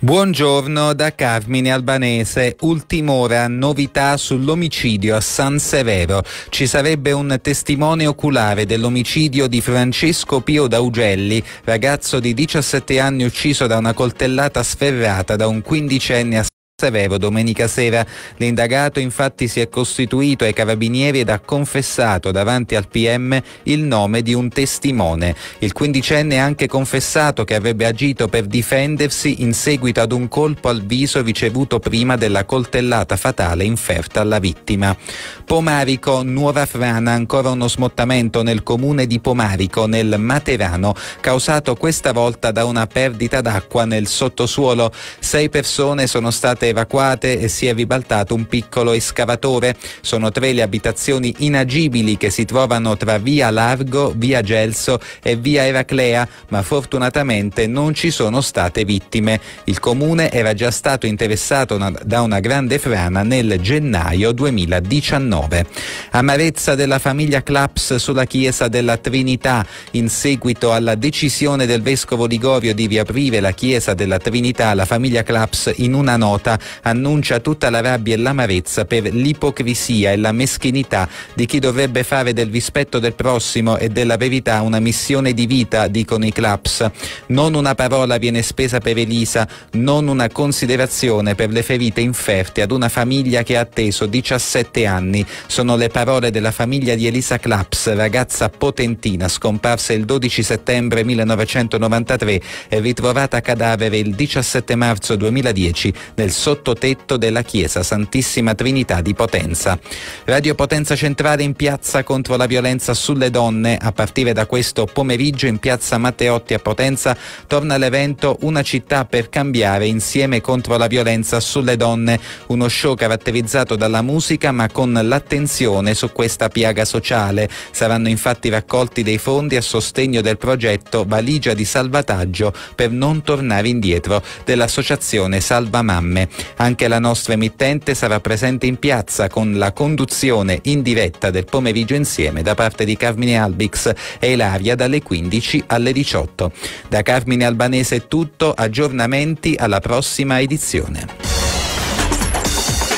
Buongiorno da Carmine Albanese. Ultim'ora novità sull'omicidio a San Severo. Ci sarebbe un testimone oculare dell'omicidio di Francesco Pio Daugelli, ragazzo di 17 anni ucciso da una coltellata sferrata da un quindicenne a Severo domenica sera. L'indagato infatti si è costituito ai carabinieri ed ha confessato davanti al PM il nome di un testimone. Il quindicenne ha anche confessato che avrebbe agito per difendersi in seguito ad un colpo al viso ricevuto prima della coltellata fatale inferta alla vittima. Pomarico, Nuova Frana, ancora uno smottamento nel comune di Pomarico, nel Materano, causato questa volta da una perdita d'acqua nel sottosuolo. Sei persone sono state state evacuate e si è ribaltato un piccolo escavatore. Sono tre le abitazioni inagibili che si trovano tra via Largo, via Gelso e via Eraclea, ma fortunatamente non ci sono state vittime. Il comune era già stato interessato da una grande frana nel gennaio 2019. Amarezza della famiglia Claps sulla chiesa della Trinità. In seguito alla decisione del vescovo Ligorio di riaprire la chiesa della Trinità, la famiglia Claps in una nota annuncia tutta la rabbia e l'amarezza per l'ipocrisia e la meschinità di chi dovrebbe fare del rispetto del prossimo e della verità una missione di vita, dicono i claps. Non una parola viene spesa per Elisa, non una considerazione per le ferite inferte ad una famiglia che ha atteso 17 anni. Sono le parole della famiglia di Elisa Claps, ragazza potentina scomparsa il 12 settembre 1993 e ritrovata cadavere il 17 marzo 2010 nel sottotetto della Chiesa Santissima Trinità di Potenza. Radio Potenza Centrale in piazza contro la violenza sulle donne. A partire da questo pomeriggio in piazza Matteotti a Potenza torna l'evento Una città per cambiare insieme contro la violenza sulle donne. Uno show caratterizzato dalla musica ma con l'attenzione su questa piaga sociale. Saranno infatti raccolti dei fondi a sostegno del progetto Valigia di salvataggio per non tornare indietro dell'associazione Salva Mamme. Anche la nostra emittente sarà presente in piazza con la conduzione in diretta del pomeriggio insieme da parte di Carmine Albix e Ilaria dalle 15 alle 18. Da Carmine Albanese è tutto, aggiornamenti alla prossima edizione.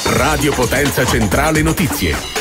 Radio Potenza Centrale Notizie.